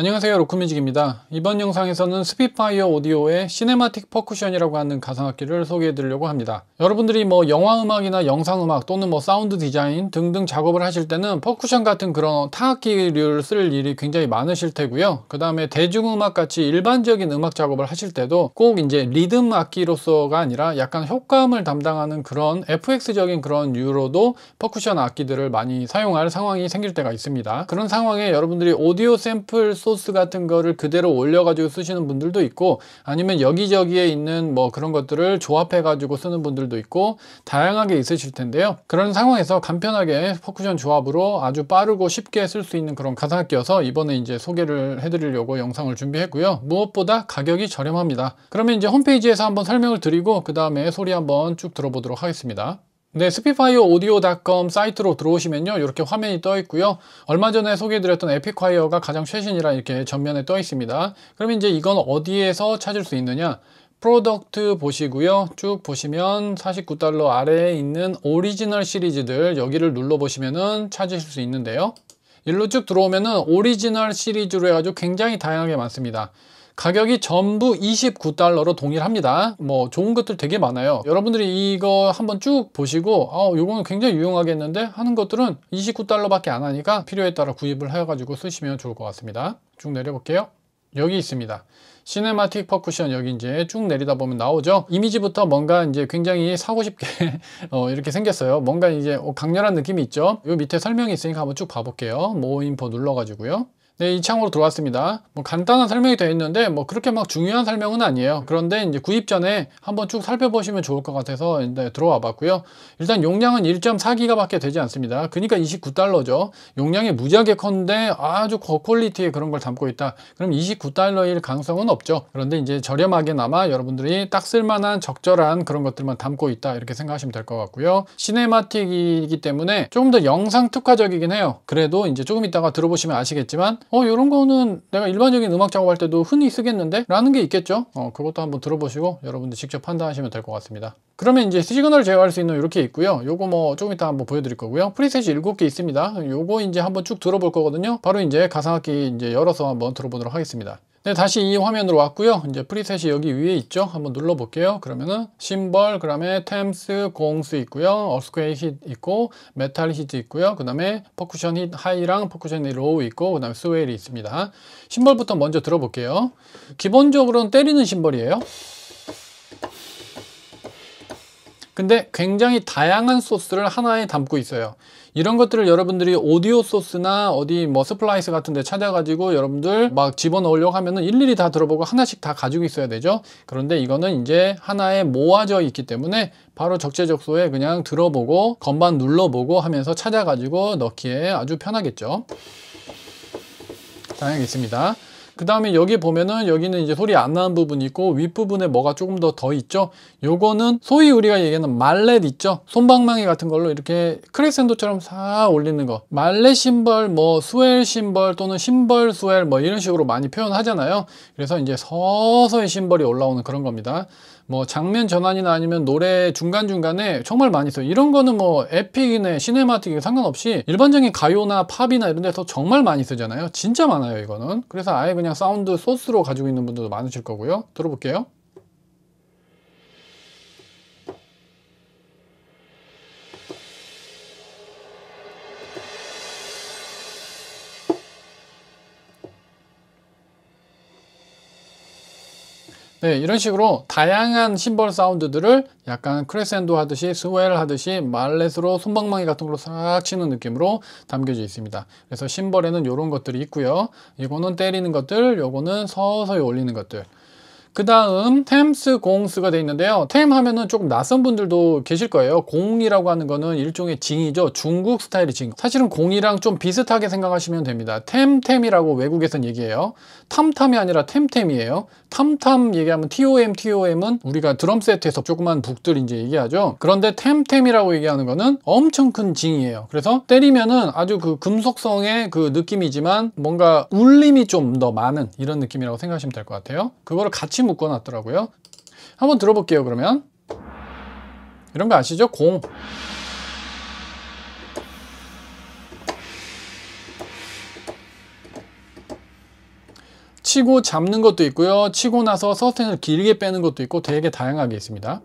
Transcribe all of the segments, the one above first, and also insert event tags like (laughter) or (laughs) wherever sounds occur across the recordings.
안녕하세요 로크뮤직입니다. 이번 영상에서는 스피파이어 오디오의 시네마틱 퍼쿠션이라고 하는 가상악기를 소개해 드리려고 합니다. 여러분들이 뭐 영화음악이나 영상음악 또는 뭐 사운드 디자인 등등 작업을 하실 때는 퍼쿠션 같은 그런 타악기를 쓸 일이 굉장히 많으실 테고요. 그 다음에 대중음악 같이 일반적인 음악 작업을 하실 때도 꼭 이제 리듬 악기로서가 아니라 약간 효과음을 담당하는 그런 FX적인 그런 유로도 퍼쿠션 악기들을 많이 사용할 상황이 생길 때가 있습니다. 그런 상황에 여러분들이 오디오 샘플 소 소스 같은 거를 그대로 올려가지고 쓰시는 분들도 있고 아니면 여기저기에 있는 뭐 그런 것들을 조합해가지고 쓰는 분들도 있고 다양하게 있으실 텐데요. 그런 상황에서 간편하게 퍼쿠션 조합으로 아주 빠르고 쉽게 쓸 수 있는 그런 가상악기여서 이번에 이제 소개를 해드리려고 영상을 준비했고요. 무엇보다 가격이 저렴합니다. 그러면 이제 홈페이지에서 한번 설명을 드리고 그 다음에 소리 한번 쭉 들어보도록 하겠습니다. 네, 스피파이어 오디오닷컴 사이트로 들어오시면요. 이렇게 화면이 떠 있고요. 얼마 전에 소개해드렸던 에픽콰이어가 가장 최신이라 이렇게 전면에 떠 있습니다. 그럼 이제 이건 어디에서 찾을 수 있느냐? 프로덕트 보시고요. 쭉 보시면 49달러 아래에 있는 오리지널 시리즈들 여기를 눌러보시면은 찾으실 수 있는데요. 일로 쭉 들어오면은 오리지널 시리즈로 해가지고 굉장히 다양하게 많습니다. 가격이 전부 29달러로 동일합니다 뭐 좋은 것들 되게 많아요 여러분들이 이거 한번 쭉 보시고 아 요거는 굉장히 유용하겠는데 하는 것들은 29달러 밖에 안 하니까 필요에 따라 구입을 해가지고 쓰시면 좋을 것 같습니다 쭉 내려볼게요 여기 있습니다 시네마틱 퍼쿠션 여기 이제 쭉 내리다 보면 나오죠 이미지부터 뭔가 이제 굉장히 사고 싶게 (laughs) 어, 이렇게 생겼어요 뭔가 이제 어, 강렬한 느낌이 있죠 요 밑에 설명이 있으니까 한번 쭉 봐볼게요 모인포 눌러가지고요 네, 이 창으로 들어왔습니다. 뭐 간단한 설명이 되어 있는데 뭐 그렇게 막 중요한 설명은 아니에요. 그런데 이제 구입 전에 한번 쭉 살펴보시면 좋을 것 같아서 이제 들어와 봤고요. 일단 용량은 1.4기가밖에 되지 않습니다. 그러니까 29달러죠. 용량이 무지하게 컸는데 아주 고퀄리티의 그런 걸 담고 있다. 그럼 29달러일 가능성은 없죠. 그런데 이제 저렴하게 남아 여러분들이 딱 쓸만한 적절한 그런 것들만 담고 있다. 이렇게 생각하시면 될 것 같고요. 시네마틱이기 때문에 조금 더 영상 특화적이긴 해요. 그래도 이제 조금 이따가 들어보시면 아시겠지만 어 이런 거는 내가 일반적인 음악 작업할 때도 흔히 쓰겠는데? 라는 게 있겠죠? 어 그것도 한번 들어보시고 여러분들 직접 판단하시면 될 것 같습니다. 그러면 이제 시그널 제어할 수 있는 이렇게 있고요. 요거 뭐 조금 이따 한번 보여드릴 거고요. 프리셋이 7개 있습니다. 요거 이제 한번 쭉 들어볼 거거든요. 바로 이제 가상악기 이제 열어서 한번 들어보도록 하겠습니다. 네, 다시 이 화면으로 왔고요. 이제 프리셋이 여기 위에 있죠. 한번 눌러볼게요. 그러면은 심벌, 그 다음에 템스, 공스 있고요. 어스퀘이 힛 있고, 메탈 힛 있고요. 그 다음에 퍼쿠션 힛 하이랑 퍼쿠션 힛 로우 있고, 그 다음에 스웨일이 있습니다. 심벌부터 먼저 들어볼게요. 기본적으로는 때리는 심벌이에요. 근데 굉장히 다양한 소스를 하나에 담고 있어요 이런 것들을 여러분들이 오디오 소스나 어디 뭐 스플라이스 같은 데 찾아가지고 여러분들 막 집어넣으려고 하면은 일일이 다 들어보고 하나씩 다 가지고 있어야 되죠 그런데 이거는 이제 하나에 모아져 있기 때문에 바로 적재적소에 그냥 들어보고 건반 눌러보고 하면서 찾아가지고 넣기에 아주 편하겠죠 다양하게 있습니다 그 다음에 여기 보면은 여기는 이제 소리 안 나는 부분이 있고 윗부분에 뭐가 조금 더 더 있죠 요거는 소위 우리가 얘기하는 말렛 있죠 손방망이 같은 걸로 이렇게 크랙센도처럼싹 올리는 거 말렛 심벌 뭐 스웰 심벌 또는 심벌 스웰 뭐 이런 식으로 많이 표현하잖아요 그래서 이제 서서히 심벌이 올라오는 그런 겁니다 뭐 장면 전환이나 아니면 노래 중간중간에 정말 많이 써요 이런 거는 뭐 에픽이네 시네마틱이 상관없이 일반적인 가요나 팝이나 이런 데서 정말 많이 쓰잖아요 진짜 많아요 이거는 그래서 아예 그냥 사운드 소스로 가지고 있는 분들도 많으실 거고요 들어볼게요 네, 이런 식으로 다양한 심벌 사운드들을 약간 크레센도 하듯이 스웰 하듯이 말렛으로 손방망이 같은 걸로 싹 치는 느낌으로 담겨져 있습니다. 그래서 심벌에는 이런 것들이 있고요. 이거는 때리는 것들, 요거는 서서히 올리는 것들. 그 다음 템스 공스가 되어 있는데요 템 하면은 조금 낯선 분들도 계실 거예요 공이라고 하는 거는 일종의 징이죠 중국 스타일의 징 사실은 공이랑 좀 비슷하게 생각하시면 됩니다 템템이라고 외국에선 얘기해요 탐탐이 아니라 템템이에요 탐탐 얘기하면 TOM, TOM은 우리가 드럼 세트에서 조그만 북들 이제 얘기하죠 그런데 템템이라고 얘기하는 거는 엄청 큰 징이에요 그래서 때리면은 아주 그 금속성의 그 느낌이지만 뭔가 울림이 좀 더 많은 이런 느낌이라고 생각하시면 될 것 같아요 그거를 같이 같이 묶어 놨더라고요 한번 들어볼게요 그러면 이런 거 아시죠? 공 치고 잡는 것도 있고요 치고 나서 서스텐을 길게 빼는 것도 있고 되게 다양하게 있습니다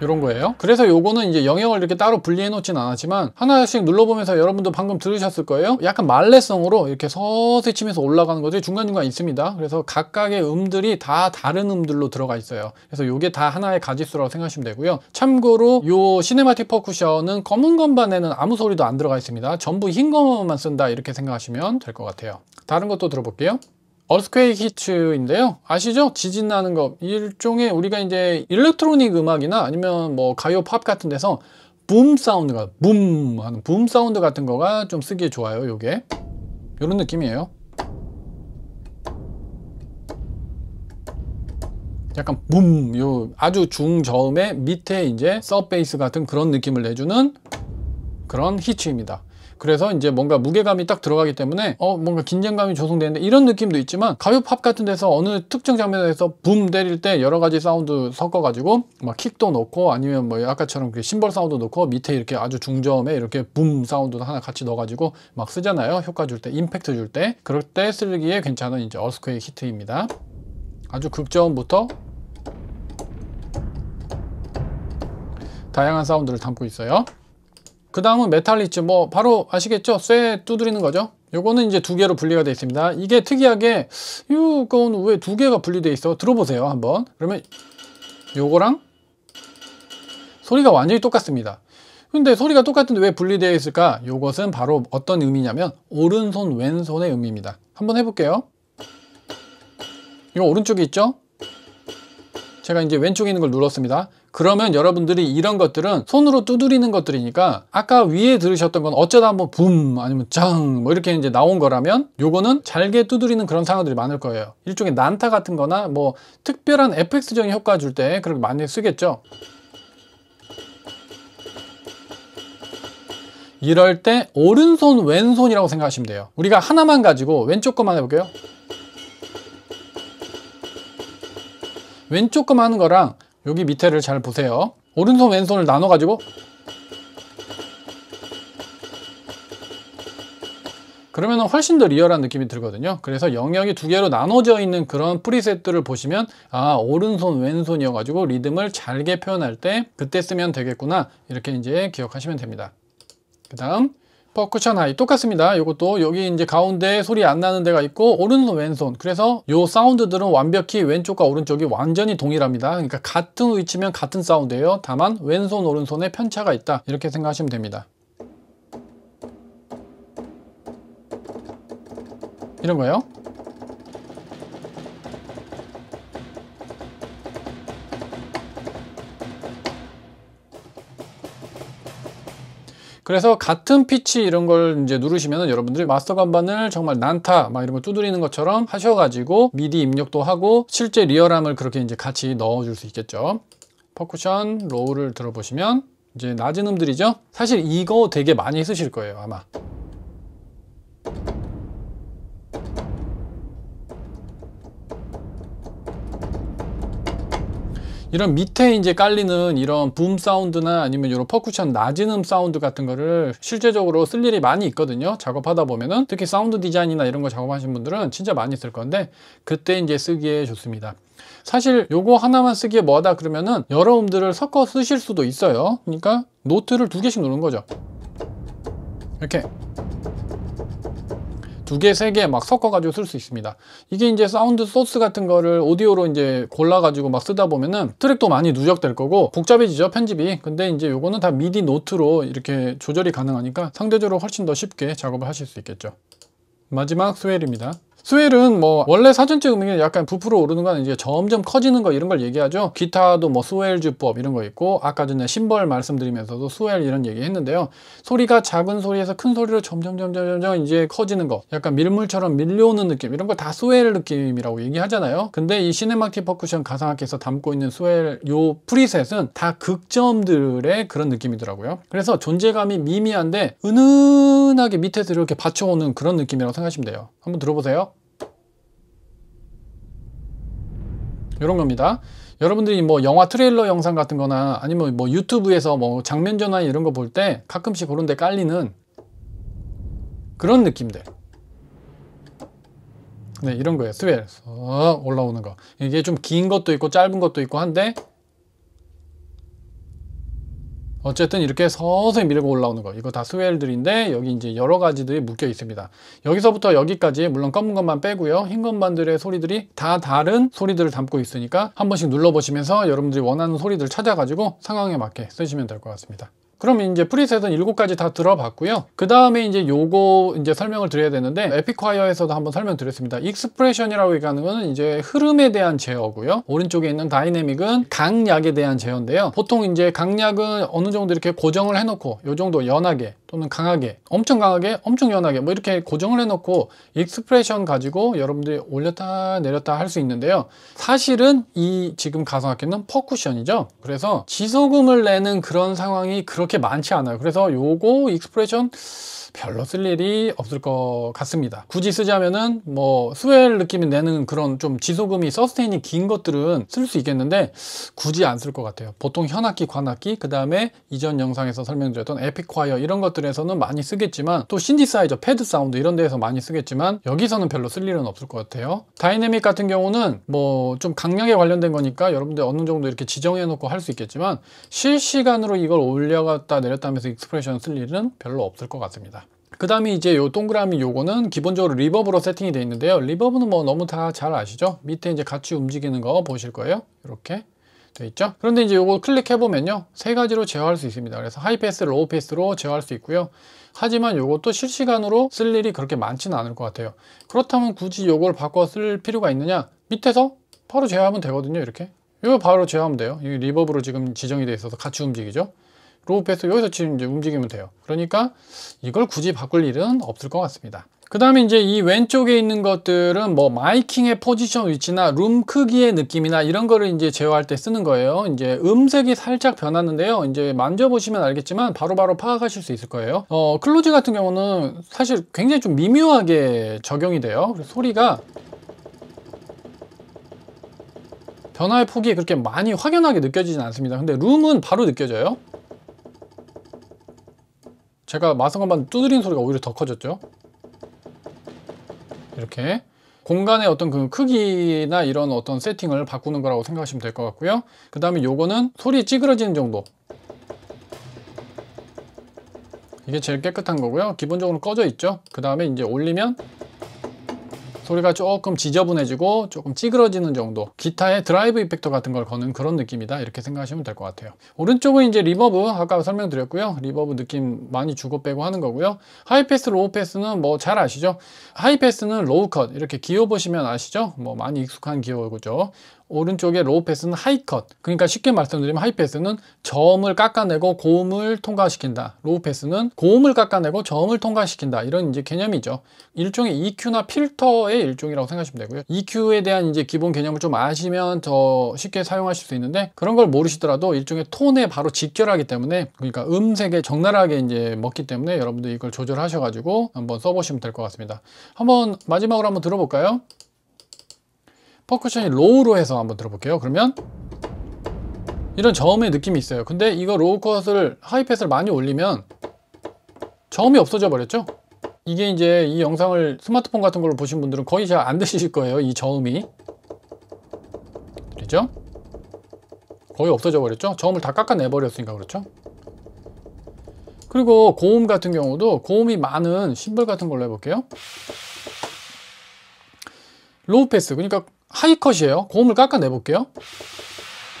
이런 거예요 그래서 요거는 이제 영역을 이렇게 따로 분리해 놓진 않았지만 하나씩 눌러보면서 여러분도 방금 들으셨을 거예요 약간 말레성으로 이렇게 서서히 치면서 올라가는 것들이 중간중간 있습니다 그래서 각각의 음들이 다 다른 음들로 들어가 있어요 그래서 요게 다 하나의 가짓수라고 생각하시면 되고요 참고로 요 시네마틱 퍼쿠션은 검은 건반에는 아무 소리도 안 들어가 있습니다 전부 흰 검은만 쓴다 이렇게 생각하시면 될 것 같아요 다른 것도 들어볼게요 어스퀘이크 히츠인데요. 아시죠? 지진 나는 거. 일종의 우리가 이제 일렉트로닉 음악이나 아니면 뭐 가요 팝 같은 데서 붐 사운드가 붐 하는 붐 사운드 같은 거가 좀 쓰기에 좋아요. 요게. 요런 느낌이에요. 약간 붐, 요 아주 중저음의 밑에 이제 서베이스 같은 그런 느낌을 내주는 그런 히츠입니다. 그래서 이제 뭔가 무게감이 딱 들어가기 때문에 어 뭔가 긴장감이 조성되는데 이런 느낌도 있지만 가요 팝 같은 데서 어느 특정 장면에서 붐 때릴 때 여러 가지 사운드 섞어가지고 막 킥도 넣고 아니면 뭐 아까처럼 그 심벌 사운드 넣고 밑에 이렇게 아주 중저음에 이렇게 붐 사운드도 하나 같이 넣어가지고 막 쓰잖아요. 효과 줄 때, 임팩트 줄 때. 그럴 때 쓰기에 괜찮은 이제 어스퀘이 히트입니다. 아주 극저음부터 다양한 사운드를 담고 있어요. 그 다음은 메탈리츠 뭐 바로 아시겠죠? 쇠 두드리는 거죠 요거는 이제 두 개로 분리가 되어 있습니다 이게 특이하게 이건 왜 두 개가 분리되어 있어 들어보세요 한번 그러면 요거랑 소리가 완전히 똑같습니다 근데 소리가 똑같은데 왜 분리되어 있을까 요것은 바로 어떤 의미냐면 오른손 왼손의 의미입니다 한번 해볼게요 이거 오른쪽에 있죠 제가 이제 왼쪽에 있는 걸 눌렀습니다 그러면 여러분들이 이런 것들은 손으로 두드리는 것들이니까 아까 위에 들으셨던 건 어쩌다 한번 붐 아니면 짱 뭐 이렇게 이제 나온 거라면 요거는 잘게 두드리는 그런 상황들이 많을 거예요 일종의 난타 같은 거나 뭐 특별한 FX적인 효과 줄 때 그렇게 많이 쓰겠죠 이럴 때 오른손 왼손이라고 생각하시면 돼요 우리가 하나만 가지고 왼쪽 것만 해볼게요 왼쪽 것만 하는 거랑 여기 밑에를 잘 보세요 오른손 왼손을 나눠 가지고 그러면 훨씬 더 리얼한 느낌이 들거든요 그래서 영역이 두 개로 나눠져 있는 그런 프리셋들을 보시면 아 오른손 왼손이어 가지고 리듬을 잘게 표현할 때 그때 쓰면 되겠구나 이렇게 이제 기억하시면 됩니다 그 다음 퍼쿠션 하이 똑같습니다 이것도 여기 이제 가운데 소리 안 나는 데가 있고 오른손 왼손 그래서 요 사운드들은 완벽히 왼쪽과 오른쪽이 완전히 동일합니다 그러니까 같은 위치면 같은 사운드예요 다만 왼손 오른손에 편차가 있다 이렇게 생각하시면 됩니다 이런 거예요 그래서 같은 피치 이런 걸 이제 누르시면 여러분들이 마스터 간반을 정말 난타 막 이런 거 두드리는 것처럼 하셔가지고 미디 입력도 하고 실제 리얼함을 그렇게 이제 같이 넣어줄 수 있겠죠. 퍼쿠션 로우를 들어보시면 이제 낮은 음들이죠. 사실 이거 되게 많이 쓰실 거예요 아마. 이런 밑에 이제 깔리는 이런 붐 사운드나 아니면 이런 퍼쿠션 낮은 음 사운드 같은 거를 실제적으로 쓸 일이 많이 있거든요 작업하다 보면은 특히 사운드 디자인이나 이런 거 작업하신 분들은 진짜 많이 쓸 건데 그때 이제 쓰기에 좋습니다 사실 요거 하나만 쓰기에 뭐하다 그러면은 여러 음들을 섞어 쓰실 수도 있어요 그러니까 노트를 두 개씩 누른 거죠 이렇게 두 개, 세 개 막 섞어가지고 쓸 수 있습니다. 이게 이제 사운드 소스 같은 거를 오디오로 이제 골라가지고 막 쓰다 보면은 트랙도 많이 누적될 거고 복잡해지죠, 편집이. 근데 이제 요거는 다 미디 노트로 이렇게 조절이 가능하니까 상대적으로 훨씬 더 쉽게 작업을 하실 수 있겠죠. 마지막 스웰입니다. 스웰은 뭐 원래 사전 찍으면 게 약간 부풀어 오르는 건 이제 점점 커지는 거 이런 걸 얘기하죠. 기타도 뭐 스웰 주법 이런 거 있고 아까 전에 심벌 말씀드리면서도 스웰 이런 얘기 했는데요. 소리가 작은 소리에서 큰 소리로 점점 점점 점점 이제 커지는 거 약간 밀물처럼 밀려오는 느낌 이런 걸 다 스웰 느낌이라고 얘기하잖아요. 근데 이 시네마틱 퍼쿠션 가상악기에서 담고 있는 스웰 요 프리셋은 다 극점들의 그런 느낌이더라고요. 그래서 존재감이 미미한데 은은하게 밑에서 이렇게 받쳐오는 그런 느낌이라고 생각하시면 돼요. 한번 들어보세요. 이런 겁니다. 여러분들이 뭐 영화 트레일러 영상 같은 거나 아니면 뭐 유튜브에서 뭐 장면 전환 이런 거 볼 때 가끔씩 그런 데 깔리는 그런 느낌들. 네, 이런 거예요. 스웰. 어, 올라오는 거. 이게 좀 긴 것도 있고 짧은 것도 있고 한데 어쨌든 이렇게 서서히 밀고 올라오는 거 이거 다 스웰들인데 여기 이제 여러 가지들이 묶여 있습니다 여기서부터 여기까지 물론 검은 것만 빼고요 흰 것만들의 소리들이 다 다른 소리들을 담고 있으니까 한 번씩 눌러보시면서 여러분들이 원하는 소리들 찾아가지고 상황에 맞게 쓰시면 될 것 같습니다 그럼 이제 프리셋은 7가지 다 들어봤고요. 그 다음에 이제 요거 이제 설명을 드려야 되는데 에픽콰이어에서도 한번 설명드렸습니다. 익스프레션이라고 얘기하는 거는 이제 흐름에 대한 제어고요. 오른쪽에 있는 다이내믹은 강약에 대한 제어인데요. 보통 이제 강약은 어느 정도 이렇게 고정을 해놓고 요 정도 연하게 또는 강하게 엄청 강하게 엄청 연하게 뭐 이렇게 고정을 해놓고 익스프레션 가지고 여러분들이 올렸다 내렸다 할 수 있는데요. 사실은 이 지금 가상악기는 퍼쿠션이죠. 그래서 지소금을 내는 그런 상황이 그렇게 그렇게 많지 않아요. 그래서 요거 익스프레션 별로 쓸 일이 없을 것 같습니다. 굳이 쓰자면은 뭐 스웰 느낌이 내는 그런 좀 지소금이 서스테인이 긴 것들은 쓸 수 있겠는데 굳이 안 쓸 것 같아요. 보통 현악기, 관악기, 그 다음에 이전 영상에서 설명드렸던 에픽콰이어 이런 것들에서는 많이 쓰겠지만 또 신디사이저, 패드 사운드 이런 데에서 많이 쓰겠지만 여기서는 별로 쓸 일은 없을 것 같아요. 다이내믹 같은 경우는 뭐 좀 강약에 관련된 거니까 여러분들 어느 정도 이렇게 지정해 놓고 할 수 있겠지만 실시간으로 이걸 올려갔다 내렸다 하면서 익스프레션 쓸 일은 별로 없을 것 같습니다. 그 다음에 이제 요 동그라미 요거는 기본적으로 리버브로 세팅이 되어 있는데요 리버브는 뭐 너무 다 잘 아시죠 밑에 이제 같이 움직이는 거 보실 거예요 이렇게 되어 있죠 그런데 이제 요거 클릭해 보면요 세 가지로 제어할 수 있습니다 그래서 하이패스 로우패스로 제어할 수 있고요 하지만 요것도 실시간으로 쓸 일이 그렇게 많지는 않을 것 같아요 그렇다면 굳이 요걸 바꿔 쓸 필요가 있느냐 밑에서 바로 제어하면 되거든요 이렇게 이거 바로 제어하면 돼요 이 리버브로 지금 지정이 되어 있어서 같이 움직이죠 로우 패스 여기서 지금 이제 움직이면 돼요 그러니까 이걸 굳이 바꿀 일은 없을 것 같습니다 그 다음에 이제 이 왼쪽에 있는 것들은 뭐 마이킹의 포지션 위치나 룸 크기의 느낌이나 이런 거를 이제 제어할 때 쓰는 거예요 이제 음색이 살짝 변하는데요 이제 만져보시면 알겠지만 바로바로 바로 파악하실 수 있을 거예요 어 클로즈 같은 경우는 사실 굉장히 좀 미묘하게 적용이 돼요 소리가 변화의 폭이 그렇게 많이 확연하게 느껴지진 않습니다 근데 룸은 바로 느껴져요 제가 마성한반 두드린 소리가 오히려 더 커졌죠 이렇게 공간의 어떤 그 크기나 이런 어떤 세팅을 바꾸는 거라고 생각하시면 될 것 같고요 그 다음에 요거는 소리 찌그러지는 정도 이게 제일 깨끗한 거고요 기본적으로 꺼져 있죠 그 다음에 이제 올리면 소리가 조금 지저분해지고 조금 찌그러지는 정도 기타의 드라이브 이펙터 같은 걸 거는 그런 느낌이다 이렇게 생각하시면 될 것 같아요 오른쪽은 이제 리버브 아까 설명드렸고요 리버브 느낌 많이 주고 빼고 하는 거고요 하이패스 로우패스는 뭐 잘 아시죠 하이패스는 로우컷 이렇게 기어 보시면 아시죠 뭐 많이 익숙한 기호죠 어 오른쪽에 로우 패스는 하이컷 그러니까 쉽게 말씀드리면 하이 패스는 저음을 깎아내고 고음을 통과시킨다 로우 패스는 고음을 깎아내고 저음을 통과시킨다 이런 이제 개념이죠 일종의 EQ나 필터의 일종이라고 생각하시면 되고요 EQ에 대한 이제 기본 개념을 좀 아시면 더 쉽게 사용하실 수 있는데 그런 걸 모르시더라도 일종의 톤에 바로 직결하기 때문에 그러니까 음색에 적나라하게 이제 먹기 때문에 여러분들 이걸 조절하셔가지고 한번 써보시면 될 것 같습니다 한번 마지막으로 한번 들어볼까요? 퍼커션이 로우로 해서 한번 들어볼게요 그러면 이런 저음의 느낌이 있어요 근데 이거 로우 컷을 하이 패스를 많이 올리면 저음이 없어져 버렸죠 이게 이제 이 영상을 스마트폰 같은 걸로 보신 분들은 거의 잘 안 드실 거예요 이 저음이 그리죠 거의 없어져 버렸죠 저음을 다 깎아내 버렸으니까 그렇죠 그리고 고음 같은 경우도 고음이 많은 심벌 같은 걸로 해볼게요 로우 패스 그러니까 하이컷이에요. 고음을 깎아내 볼게요.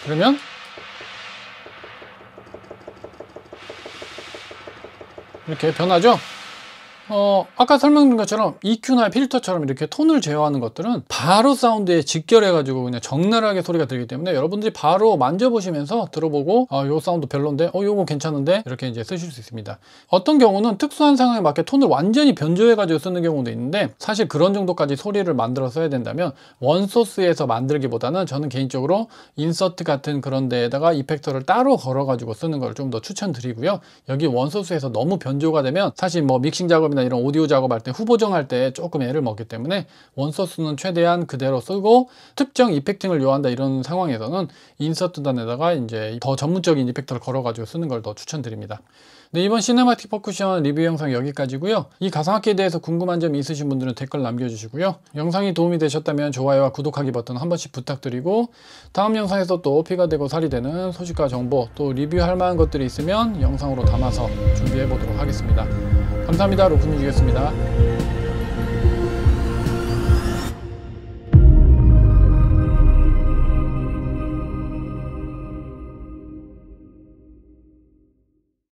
그러면 이렇게 변하죠? 어, 아까 설명드린 것처럼 EQ나 필터처럼 이렇게 톤을 제어하는 것들은 바로 사운드에 직결해가지고 그냥 적나라하게 소리가 들기 때문에 여러분들이 바로 만져보시면서 들어보고 아, 요 사운드 별론데 어 요거 괜찮은데 이렇게 이제 쓰실 수 있습니다 어떤 경우는 특수한 상황에 맞게 톤을 완전히 변조해가지고 쓰는 경우도 있는데 사실 그런 정도까지 소리를 만들어 써야 된다면 원소스에서 만들기보다는 저는 개인적으로 인서트 같은 그런 데에다가 이펙터를 따로 걸어가지고 쓰는 걸 좀 더 추천드리고요 여기 원소스에서 너무 변조가 되면 사실 뭐 믹싱 작업이나 작업이나 이런 오디오 작업할 때 후보정할 때 조금 애를 먹기 때문에 원소스는 최대한 그대로 쓰고 특정 이펙팅을 요한다 이런 상황에서는 인서트단에다가 이제 더 전문적인 이펙터를 걸어가지고 쓰는 걸 더 추천드립니다. 네, 이번 시네마틱 퍼쿠션 리뷰 영상 여기까지고요. 이 가상악기에 대해서 궁금한 점 있으신 분들은 댓글 남겨주시고요. 영상이 도움이 되셨다면 좋아요와 구독하기 버튼 한 번씩 부탁드리고 다음 영상에서 또 피가 되고 살이 되는 소식과 정보 또 리뷰할 만한 것들이 있으면 영상으로 담아서 준비해 보도록 하겠습니다. 감사합니다. 로프님이었습니다.